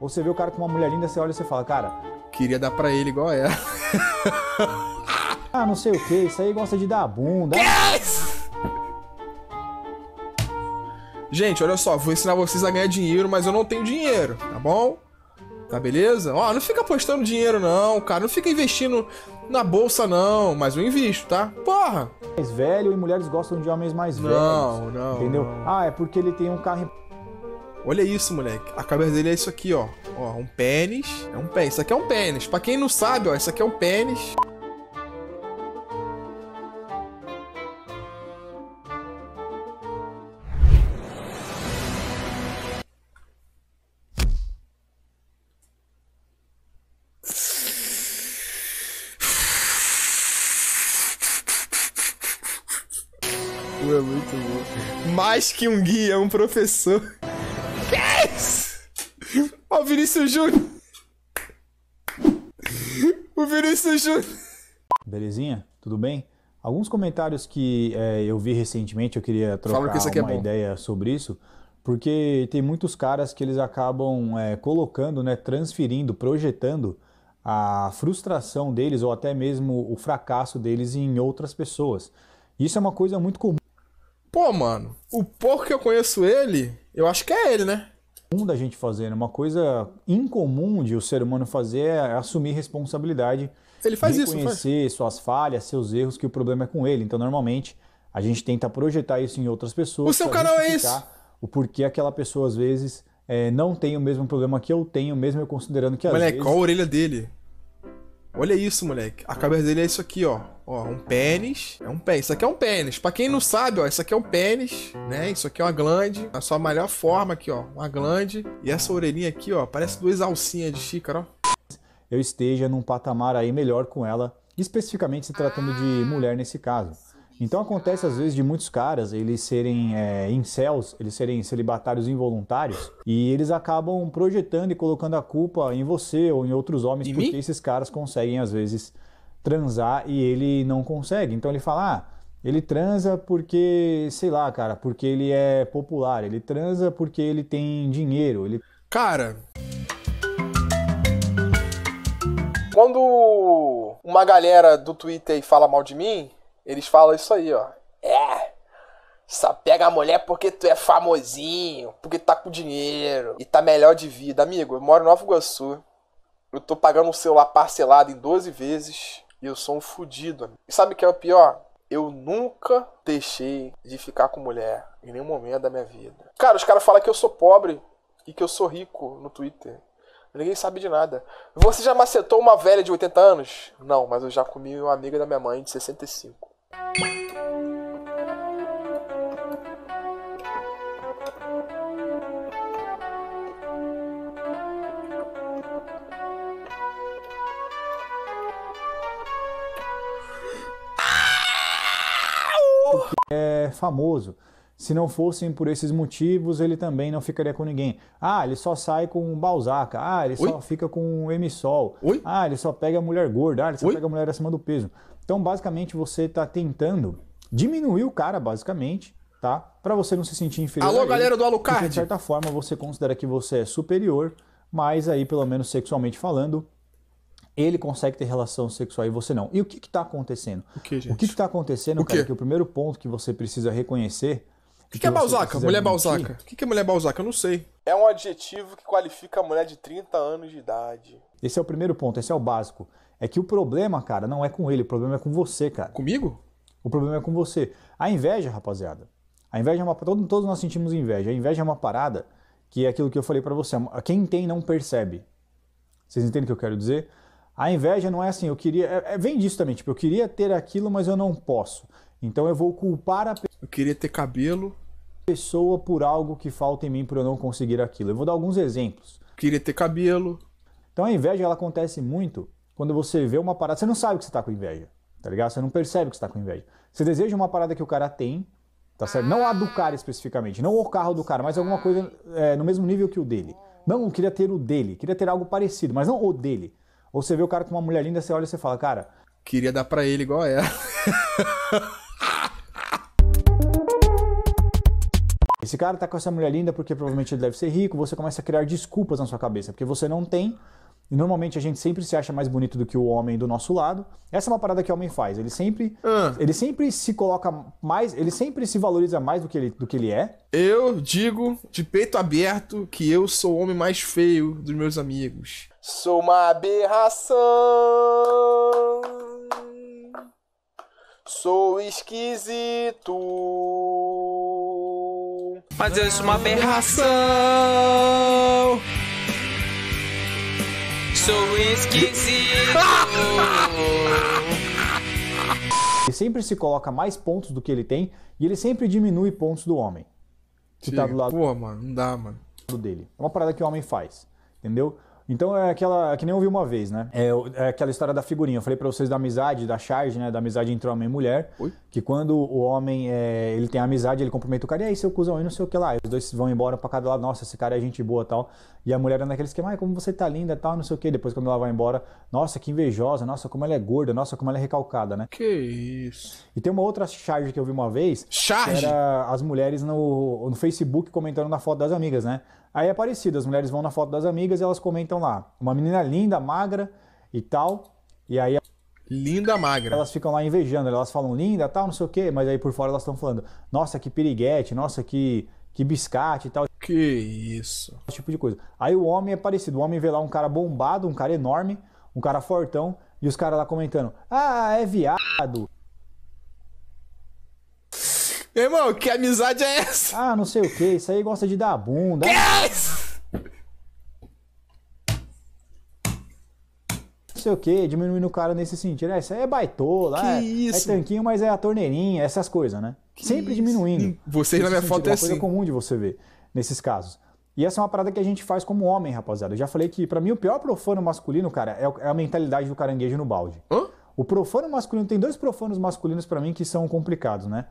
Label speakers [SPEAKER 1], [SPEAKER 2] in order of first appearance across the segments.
[SPEAKER 1] Ou você vê o cara com uma mulher linda, você olha e você fala, cara. Queria dar pra ele igual ela. ah, não sei o que, isso aí gosta de dar a bunda. Yes! É
[SPEAKER 2] Gente, olha só, vou ensinar vocês a ganhar dinheiro, mas eu não tenho dinheiro, tá bom? Tá beleza? Ó, não fica apostando dinheiro não, cara. Não fica investindo na bolsa não, mas eu invisto, tá? Porra! Mais velho e mulheres gostam de homens mais velhos. Não, não. Entendeu? Não. Ah, é
[SPEAKER 1] porque ele tem um carro
[SPEAKER 2] Olha isso, moleque. A cabeça dele é isso aqui, ó. Ó, um pênis. É um pênis. Isso aqui é um pênis. Pra quem não sabe, ó, isso aqui é um pênis. É muito bom. Mais que um guia, é um professor. Ó, o Vinícius Júnior. O Vinícius Júnior.
[SPEAKER 1] Belezinha? Tudo bem? Alguns comentários que é, eu vi recentemente, eu queria trocar que é uma é ideia sobre isso, porque tem muitos caras que eles acabam é, colocando, né, transferindo, projetando a frustração deles ou até mesmo o fracasso deles em outras pessoas. Isso é uma coisa muito comum. Pô, mano, o pouco que eu conheço ele, eu acho que é ele, né? comum da gente fazer, né? uma coisa incomum de o ser humano fazer é assumir responsabilidade. Ele faz reconhecer isso, reconhecer suas falhas, seus erros, que o problema é com ele. Então, normalmente, a gente tenta projetar isso em outras pessoas. O seu canal é isso. O porquê aquela pessoa, às vezes, é, não tem o mesmo problema que eu tenho, mesmo eu considerando que às Olha, vezes. Olha, qual a
[SPEAKER 2] orelha dele? Olha isso, moleque. A cabeça dele é isso aqui, ó. Ó, um pênis. É um pênis. Isso aqui é um pênis. Pra quem não sabe, ó, isso aqui é um pênis, né? Isso aqui é uma glande. A sua melhor forma aqui, ó. Uma glande. E essa orelhinha aqui, ó,
[SPEAKER 1] parece duas alcinhas de xícara, ó. Eu esteja num patamar aí melhor com ela, especificamente se tratando de mulher nesse caso. Então acontece às vezes de muitos caras eles serem é, incels, eles serem celibatários involuntários e eles acabam projetando e colocando a culpa em você ou em outros homens porque mim? esses caras conseguem às vezes transar e ele não consegue. Então ele fala, ah, ele transa porque, sei lá, cara, porque ele é popular, ele transa porque ele tem dinheiro, ele... Cara, quando uma galera
[SPEAKER 2] do Twitter fala mal de mim, eles falam isso aí, ó. É, só pega a mulher porque tu é famosinho, porque tá com dinheiro e tá melhor de vida. Amigo, eu moro em Nova Iguaçu. Eu tô pagando o celular parcelado em 12 vezes e eu sou um fudido. Amigo. E sabe o que é o pior? Eu nunca deixei de ficar com mulher em nenhum momento da minha vida. Cara, os caras falam que eu sou pobre e que eu sou rico no Twitter. Ninguém sabe de nada. Você já macetou uma velha de 80 anos? Não, mas eu já comi uma amiga da minha mãe de 65.
[SPEAKER 1] É famoso. Se não fossem por esses motivos, ele também não ficaria com ninguém. Ah, ele só sai com Balzaca. Ah, ele Oi? só fica com Emissol. Ah, ele só pega mulher gorda. Ah, ele só Oi? pega mulher acima do peso. Então, basicamente, você está tentando diminuir o cara, basicamente, tá? Para você não se sentir inferior. Alô, galera do Alucard! de certa forma, você considera que você é superior, mas aí, pelo menos sexualmente falando, ele consegue ter relação sexual e você não. E o que está acontecendo? O que, gente? O que está acontecendo, o cara, que o primeiro ponto que você precisa reconhecer... O que, que, que, é Balzaca? Mulher Balzaca? O que, que é mulher Balzaca? Eu não sei.
[SPEAKER 2] É um adjetivo que qualifica a mulher de 30 anos de
[SPEAKER 1] idade. Esse é o primeiro ponto, esse é o básico. É que o problema, cara, não é com ele, o problema é com você, cara. Comigo? O problema é com você. A inveja, rapaziada. A inveja é uma todos, todos nós sentimos inveja. A inveja é uma parada que é aquilo que eu falei para você, quem tem não percebe. Vocês entendem o que eu quero dizer? A inveja não é assim, eu queria, é, é, vem disso também, tipo, eu queria ter aquilo, mas eu não posso. Então eu vou culpar a Eu queria ter cabelo, pessoa por algo que falta em mim para eu não conseguir aquilo. Eu vou dar alguns exemplos. Queria ter cabelo. Então a inveja ela acontece muito quando você vê uma parada, você não sabe que você tá com inveja, tá ligado? Você não percebe que você tá com inveja. Você deseja uma parada que o cara tem, tá certo? Não a do ah. cara especificamente, não o carro do cara, mas alguma coisa é, no mesmo nível que o dele. Não queria ter o dele, queria ter algo parecido, mas não o dele. Ou você vê o cara com uma mulher linda, você olha e você fala, cara... Queria dar pra ele igual ela. Esse cara tá com essa mulher linda porque provavelmente ele deve ser rico. Você começa a criar desculpas na sua cabeça, porque você não tem, e normalmente a gente sempre se acha mais bonito do que o homem do nosso lado. Essa é uma parada que o homem faz. Ele sempre, ah. ele sempre se coloca mais, ele sempre se valoriza mais do que, ele, do que ele é.
[SPEAKER 2] Eu digo, de peito aberto, que eu sou o homem mais feio dos meus amigos. Sou uma aberração. Sou esquisito. Mas eu sou uma aberração
[SPEAKER 1] sou esquisito. Ele sempre se coloca mais pontos do que ele tem e ele sempre diminui pontos do homem. Que tá do lado Pô, mano, não dá, mano. dele. É uma parada que o homem faz, entendeu? Então é aquela. É que nem eu vi uma vez, né? É, é, aquela história da figurinha. Eu falei pra vocês da amizade, da charge, né? Da amizade entre homem e mulher. Oi? que quando o homem é, ele tem amizade, ele cumprimenta o cara, e aí seu cuzão, e não sei o que lá. E os dois vão embora para cada lado, nossa, esse cara é gente boa tal. E a mulher é naquele esquema, ai, como você tá linda tal, não sei o que. Depois quando ela vai embora, nossa, que invejosa, nossa, como ela é gorda, nossa, como ela é recalcada, né? Que isso. E tem uma outra charge que eu vi uma vez. Charge? Era as mulheres no, no Facebook comentando na foto das amigas, né? Aí é parecido, as mulheres vão na foto das amigas e elas comentam lá. Uma menina linda, magra e tal. E aí Linda magra. Elas ficam lá invejando, né? elas falam linda, tal, não sei o quê, mas aí por fora elas estão falando, nossa, que piriguete, nossa, que, que biscate e tal. Que isso. Esse tipo de coisa. Aí o homem é parecido, o homem vê lá um cara bombado, um cara enorme, um cara fortão, e os caras lá comentando, ah, é viado. Meu irmão, que amizade é essa? Ah, não sei o que, isso aí gosta de dar bunda. Que é isso? sei o quê, diminuindo o cara nesse sentido. É, isso aí é baitola, é, é, tanquinho, mas é a torneirinha, essas coisas, né? Que Sempre isso? diminuindo. Vocês na minha sentido, foto é uma é coisa assim. comum de você ver nesses casos. E essa é uma parada que a gente faz como homem, rapaziada. Eu já falei que, para mim, o pior profano masculino, cara, é, é a mentalidade do caranguejo no balde. Hã? O profano masculino, tem dois profanos masculinos para mim que são complicados, né?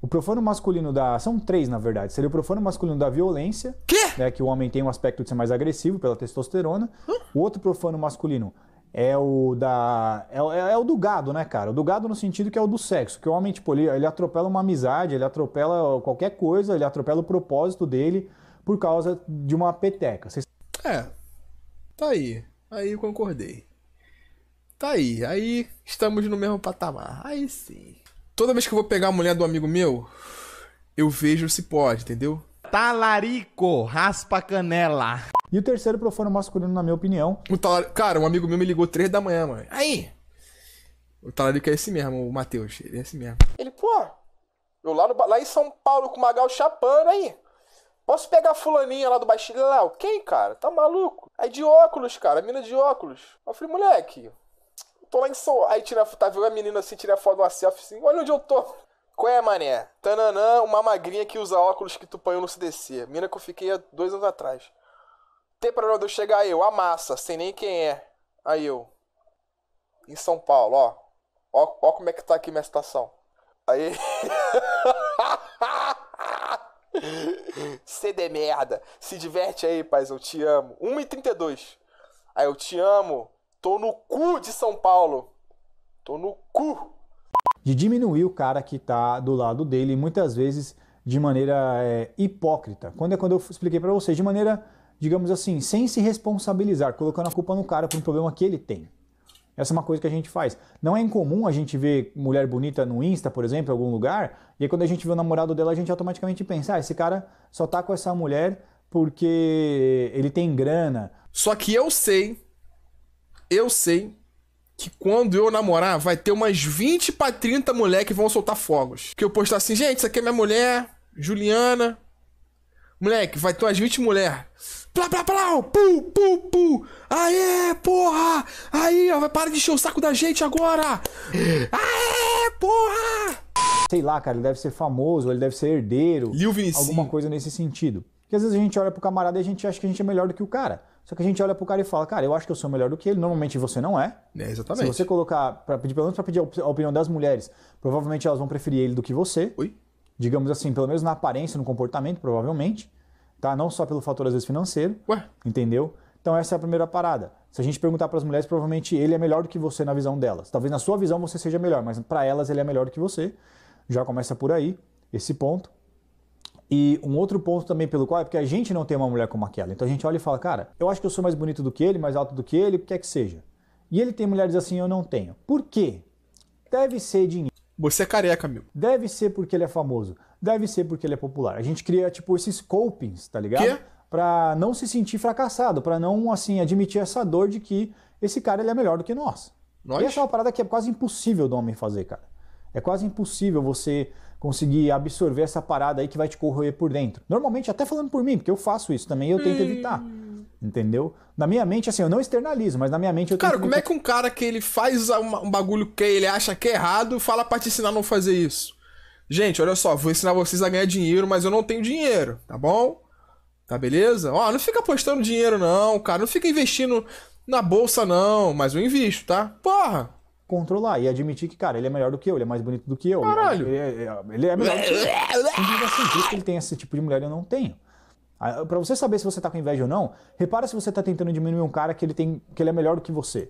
[SPEAKER 1] O profano masculino da. São três, na verdade. Seria o profano masculino da violência. Quê? Né, que o homem tem um aspecto de ser mais agressivo pela testosterona. Hã? O outro profano masculino é o da é, é, é, o do gado, né, cara? O do gado no sentido que é o do sexo, que o homem tipo ele, ele atropela uma amizade, ele atropela qualquer coisa, ele atropela o propósito dele por causa de uma peteca. Cês... É. Tá aí. Aí eu concordei. Tá aí. Aí
[SPEAKER 2] estamos no mesmo patamar. Aí sim. Toda vez que eu vou pegar a mulher do amigo meu, eu vejo se pode, entendeu? Talarico, raspa canela. E o terceiro profano masculino, na minha opinião. O talar... Cara, um amigo meu me ligou três da manhã, mano. Aí! O talarico é esse mesmo, o Matheus. Ele é esse mesmo. Ele, pô, eu lá, no, lá em São Paulo com o Magal chapando aí. Posso pegar a fulaninha lá do baixinho? Lá, quem, cara? Tá maluco? Aí de óculos, cara, mina de óculos. Eu falei, moleque, tô lá em São... Aí tira, tá vendo a menina assim, tira foto de uma selfie assim, olha onde eu tô. Qual é, mané? Tananã, uma magrinha que usa óculos que tu põe no CDC. Mina que eu fiquei há dois anos atrás. Temperador chegar aí, eu, amassa, sem nem quem é. Aí eu. Em São Paulo, ó. Ó, ó como é que tá aqui minha situação. Aí. Cê de merda. Se diverte aí, paz. Eu te amo. 1h32. Aí eu te amo. Tô no cu de São Paulo. Tô no
[SPEAKER 1] cu. De diminuir o cara que tá do lado dele, muitas vezes de maneira é, hipócrita. Quando é quando eu expliquei para vocês, de maneira digamos assim, sem se responsabilizar, colocando a culpa no cara por um problema que ele tem. Essa é uma coisa que a gente faz. Não é incomum a gente ver mulher bonita no Insta, por exemplo, em algum lugar, e aí quando a gente vê o namorado dela, a gente automaticamente pensa: ah, esse cara só tá com essa mulher porque ele tem grana.
[SPEAKER 2] Só que eu sei, eu sei que quando eu namorar, vai ter umas 20 para 30 mulheres que vão soltar fogos. Que eu postar assim: gente, isso aqui é minha mulher, Juliana, Moleque, vai ter umas 20 mulher. Plá, plá, plá, pu, pu, pu. Aê, porra. Aí, ó, vai para de encher o saco da gente agora.
[SPEAKER 1] Aê, porra. Sei lá, cara, ele deve ser famoso, ele deve ser herdeiro. Vinicius. Alguma coisa nesse sentido. Porque às vezes a gente olha pro camarada e a gente acha que a gente é melhor do que o cara. Só que a gente olha pro cara e fala, cara, eu acho que eu sou melhor do que ele. Normalmente você não é. é exatamente. Se você colocar, pra pedir, pelo menos pra pedir a opinião das mulheres, provavelmente elas vão preferir ele do que você. Oi? digamos assim, pelo menos na aparência, no comportamento, provavelmente, tá? Não só pelo fator às vezes financeiro, Ué? entendeu? Então essa é a primeira parada. Se a gente perguntar para as mulheres, provavelmente ele é melhor do que você na visão delas. Talvez na sua visão você seja melhor, mas para elas ele é melhor do que você. Já começa por aí esse ponto. E um outro ponto também pelo qual é porque a gente não tem uma mulher como aquela. Então a gente olha e fala, cara, eu acho que eu sou mais bonito do que ele, mais alto do que ele, o que quer que seja. E ele tem mulheres assim, eu não tenho. Por quê? Deve ser dinheiro. Você é careca, meu. Deve ser porque ele é famoso. Deve ser porque ele é popular. A gente cria, tipo, esses copings, tá ligado? Quê? Pra não se sentir fracassado, para não, assim, admitir essa dor de que esse cara ele é melhor do que nós. nós. E essa é uma parada que é quase impossível do homem fazer, cara. É quase impossível você conseguir absorver essa parada aí que vai te corroer por dentro. Normalmente, até falando por mim, porque eu faço isso também, eu tento hum. evitar. Entendeu? Na minha mente, assim, eu não externalizo, mas na minha mente eu Cara, como é
[SPEAKER 2] que um cara que ele faz um bagulho que ele acha que é errado fala pra te ensinar a não fazer isso? Gente, olha só, vou ensinar vocês a ganhar dinheiro, mas eu não tenho dinheiro, tá bom? Tá beleza? Ó, não fica apostando dinheiro, não, cara. Não fica investindo na bolsa, não, mas eu invisto, tá? Porra! Controlar e admitir
[SPEAKER 1] que, cara, ele é melhor do que eu, ele é mais bonito do que eu. Caralho! Ele é, ele é, é melhor do que eu. Então, assim, que ele tem esse tipo de mulher, eu não tenho. Ah, Para você saber se você tá com inveja ou não, repara se você tá tentando diminuir um cara que ele tem, que ele é melhor do que você.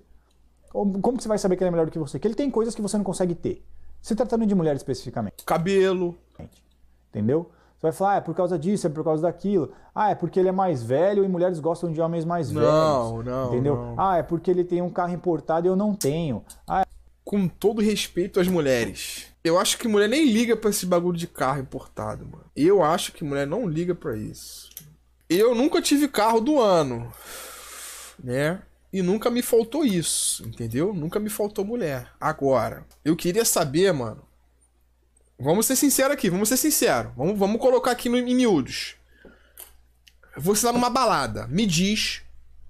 [SPEAKER 1] Como que você vai saber que ele é melhor do que você? Que ele tem coisas que você não consegue ter. Se tratando de mulher especificamente. Cabelo. Entendeu? Você vai falar, ah, é por causa disso, é por causa daquilo. Ah, é porque ele é mais velho e mulheres gostam de homens mais velhos. Não, não. Entendeu? Não. Ah, é porque ele tem um carro importado e eu não tenho. Ah, é... Com todo
[SPEAKER 2] respeito às mulheres, eu acho que mulher nem liga para esse bagulho de carro importado, mano. Eu acho que mulher não liga para isso. Eu nunca tive carro do ano, né? E nunca me faltou isso, entendeu? Nunca me faltou mulher. Agora, eu queria saber, mano. Vamos ser sincero aqui, vamos ser sincero. Vamos, vamos colocar aqui no, em miúdos. Você tá numa balada. Me diz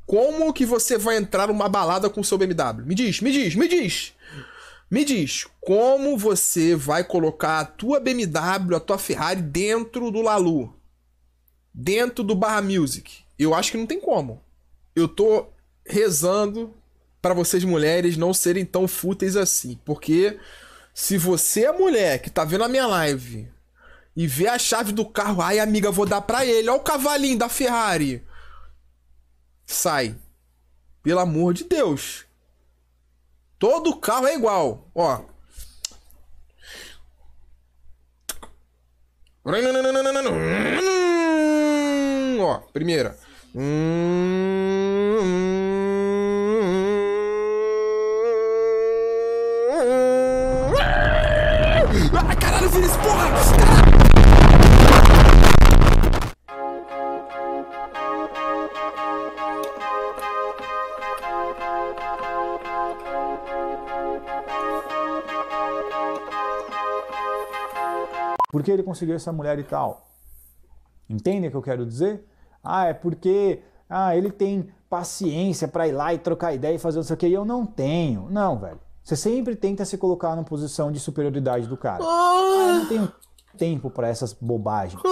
[SPEAKER 2] como que você vai entrar numa balada com o seu BMW. Me diz, me diz, me diz. Me diz, como você vai colocar a tua BMW, a tua Ferrari dentro do Lalu? Dentro do Barra Music? Eu acho que não tem como. Eu tô rezando para vocês mulheres não serem tão fúteis assim, porque se você é mulher que tá vendo a minha live e vê a chave do carro, ai amiga, vou dar para ele, olha o cavalinho da Ferrari. Sai. Pelo amor de Deus. Todo carro é igual, ó. Ó, primeira. Ah, caralho, Vinícius, porra!
[SPEAKER 1] Por que ele conseguiu essa mulher e tal? entende o que eu quero dizer? Ah, é porque ah, ele tem paciência para ir lá e trocar ideia e fazer não sei o que, e eu não tenho. Não, velho. Você sempre tenta se colocar na posição de superioridade do cara. Ah, eu não tenho tempo para essas bobagens.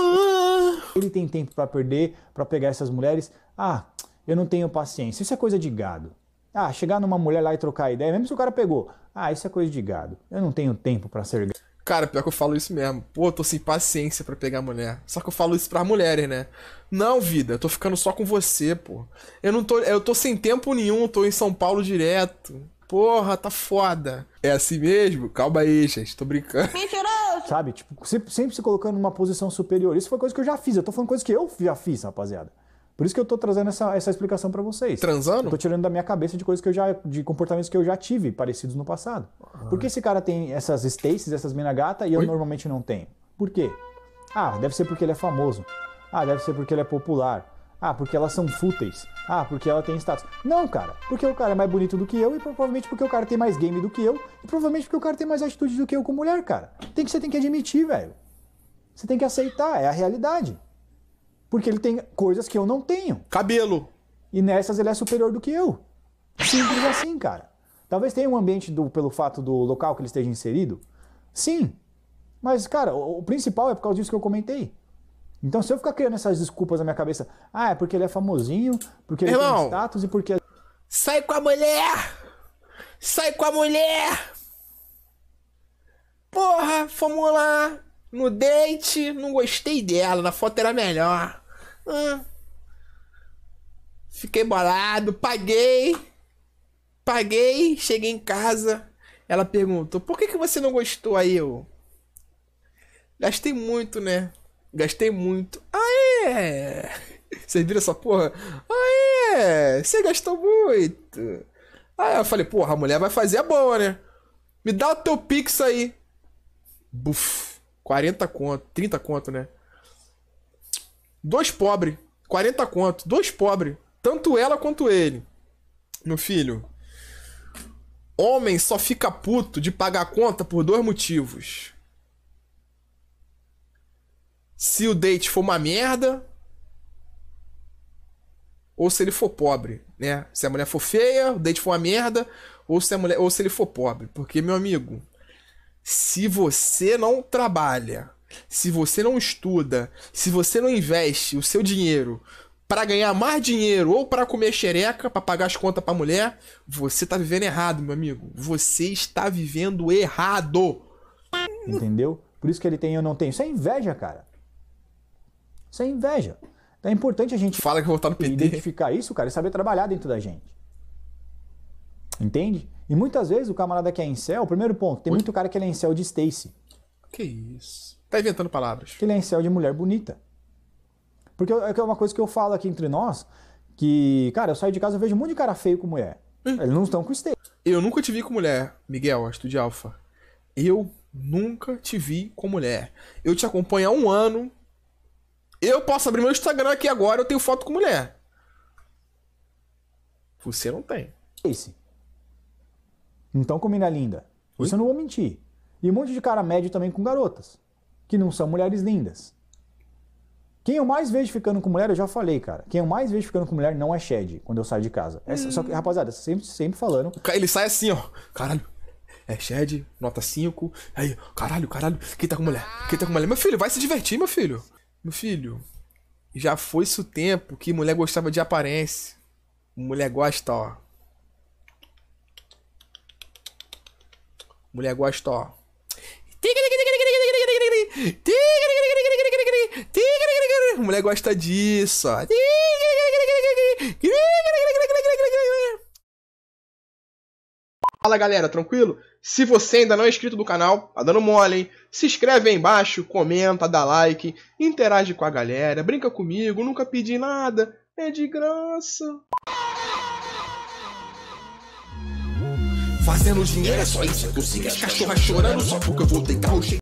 [SPEAKER 1] Ele tem tempo para perder, para pegar essas mulheres. Ah, eu não tenho paciência. Isso é coisa de gado. Ah, chegar numa mulher lá e trocar ideia, mesmo se o cara pegou. Ah, isso é coisa de gado. Eu não tenho tempo para ser gado. Cara, pior que eu falo isso mesmo. Pô, tô sem paciência para pegar mulher.
[SPEAKER 2] Só que eu falo isso pra mulheres, né? Não, vida, eu tô ficando só com você, pô. Eu não tô. Eu tô sem tempo nenhum, tô em São Paulo direto. Porra, tá foda. É assim
[SPEAKER 1] mesmo? Calma aí, gente, tô brincando. Mentiroso! Sabe, tipo, sempre, sempre se colocando numa posição superior. Isso foi coisa que eu já fiz. Eu tô falando coisa que eu já fiz, rapaziada. Por isso que eu estou trazendo essa, essa explicação para vocês. Transando? Eu tô tirando da minha cabeça de coisas que eu já. de comportamentos que eu já tive parecidos no passado. Ah. Por que esse cara tem essas Staces, essas mina gata e Oi? eu normalmente não tenho? Por quê? Ah, deve ser porque ele é famoso. Ah, deve ser porque ele é popular. Ah, porque elas são fúteis. Ah, porque ela tem status. Não, cara. Porque o cara é mais bonito do que eu e provavelmente porque o cara tem mais game do que eu e provavelmente porque o cara tem mais atitude do que eu com mulher, cara. Tem que você tem que admitir, velho. Você tem que aceitar, é a realidade. Porque ele tem coisas que eu não tenho. Cabelo. E nessas ele é superior do que eu. Simples assim, cara. Talvez tenha um ambiente do, pelo fato do local que ele esteja inserido. Sim. Mas, cara, o, o principal é por causa disso que eu comentei. Então, se eu ficar criando essas desculpas na minha cabeça, ah, é porque ele é famosinho, porque ele Irmão, tem status e porque. É sai com a mulher! Sai com a mulher!
[SPEAKER 2] Porra, fomos lá no date, não gostei dela, na foto era melhor. Ah. Fiquei bolado, paguei. Paguei, cheguei em casa. Ela perguntou: por que, que você não gostou? Aí eu. Gastei muito, né? Gastei muito. Ah, é! Vocês viram essa porra? Ah, é! Você gastou muito. Aí eu falei: porra, a mulher vai fazer a boa, né? Me dá o teu pix aí. Buf. 40 conto, 30 conto, né? Dois pobres. 40 conto. Dois pobres. Tanto ela quanto ele. Meu filho. Homem só fica puto de pagar a conta por dois motivos. Se o date for uma merda. Ou se ele for pobre, né? Se a mulher for feia, o date for uma merda. Ou se, a mulher, ou se ele for pobre. Porque, meu amigo, se você não trabalha se você não estuda, se você não investe o seu dinheiro para ganhar mais dinheiro ou para comer xereca, para pagar as contas para mulher, você tá vivendo errado, meu amigo. Você está vivendo
[SPEAKER 1] errado. Entendeu? Por isso que ele tem e eu não tenho. Isso é inveja, cara. Isso é inveja. Então é importante a gente Fala que eu vou estar no PT. identificar isso, cara, e saber trabalhar dentro da gente. Entende? E muitas vezes o camarada que é incel, primeiro ponto, tem Oi? muito cara que é incel de Stacy. Que isso? Tá inventando palavras. Que ele de mulher bonita. Porque é, é uma coisa que eu falo aqui entre nós, que, cara, eu saio de casa e vejo um monte de cara feio com mulher. Hum. Eles não estão com esteio.
[SPEAKER 2] Eu nunca te vi com mulher, Miguel, acho de alfa. Eu nunca te vi com mulher. Eu te acompanho há um ano. Eu posso abrir meu Instagram aqui agora, eu tenho foto com mulher.
[SPEAKER 1] Você não tem. Esse. Então, com mina linda. Você Isso eu não vou mentir. E um monte de cara médio também com garotas que não são mulheres lindas. Quem eu mais vejo ficando com mulher, eu já falei, cara. Quem eu mais vejo ficando com mulher não é Shed, quando eu saio de casa. É, hum. Só que, rapaziada, sempre, sempre falando.
[SPEAKER 2] Ele sai assim,
[SPEAKER 1] ó. Caralho. É Shed,
[SPEAKER 2] nota 5. Aí, caralho, caralho. Quem tá com mulher? Quem tá com mulher? Meu filho, vai se divertir, meu filho. Meu filho, já foi isso o tempo que mulher gostava de aparência. Mulher gosta, ó. Mulher gosta, ó mulher gosta disso, Fala galera, tranquilo? Se você ainda não é inscrito do canal, tá dando mole, hein? Se inscreve aí embaixo, comenta, dá like, interage com a galera, brinca comigo, nunca pedi nada, é de graça.
[SPEAKER 1] Fazendo dinheiro é só isso, eu sigo as cachorras chorando só porque eu vou tentar o jeito.